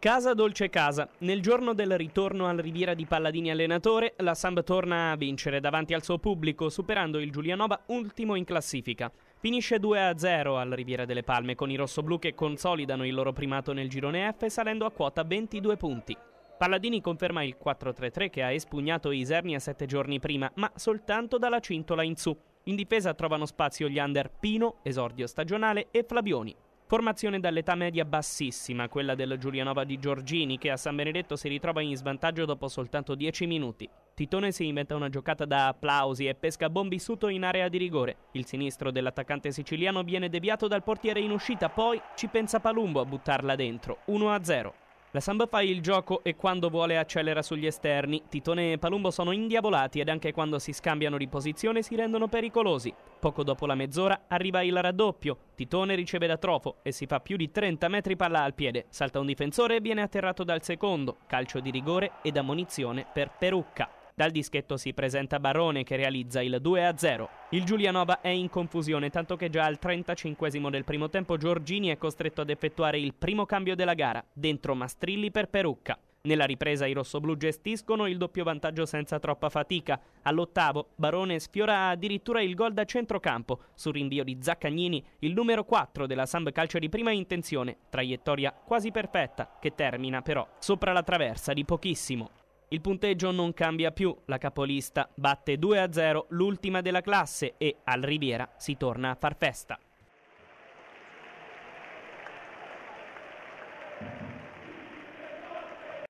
Casa Dolce Casa. Nel giorno del ritorno al Riviera di Palladini allenatore, la Samb torna a vincere davanti al suo pubblico, superando il Giulianova ultimo in classifica. Finisce 2-0 al Riviera delle Palme con i rossoblù che consolidano il loro primato nel girone F salendo a quota 22 punti. Palladini conferma il 4-3-3 che ha espugnato Isernia sette giorni prima, ma soltanto dalla cintola in su. In difesa trovano spazio gli under Pino, esordio stagionale, e Flavioni. Formazione dall'età media bassissima, quella della Giulianova di Giorgini, che a San Benedetto si ritrova in svantaggio dopo soltanto 10 minuti. Titone si inventa una giocata da applausi e pesca Bombissuto in area di rigore. Il sinistro dell'attaccante siciliano viene deviato dal portiere in uscita, poi ci pensa Palumbo a buttarla dentro. 1-0. La Samba fa il gioco e quando vuole accelera sugli esterni. Titone e Palumbo sono indiavolati ed anche quando si scambiano di posizione si rendono pericolosi. Poco dopo la mezz'ora arriva il raddoppio. Titone riceve da Trofo e si fa più di 30 metri palla al piede. Salta un difensore e viene atterrato dal secondo. Calcio di rigore ed ammonizione per Perucca. Dal dischetto si presenta Barone che realizza il 2-0. Il Giulianova è in confusione, tanto che già al 35 del primo tempo Giorgini è costretto ad effettuare il primo cambio della gara, dentro Mastrilli per Perucca. Nella ripresa i rossoblù gestiscono il doppio vantaggio senza troppa fatica. All'ottavo, Barone sfiora addirittura il gol da centrocampo. Sul rinvio di Zaccagnini, il numero 4 della Samb Calcio di prima intenzione. Traiettoria quasi perfetta, che termina però sopra la traversa di pochissimo. Il punteggio non cambia più, la capolista batte 2-0 l'ultima della classe e al Riviera si torna a far festa.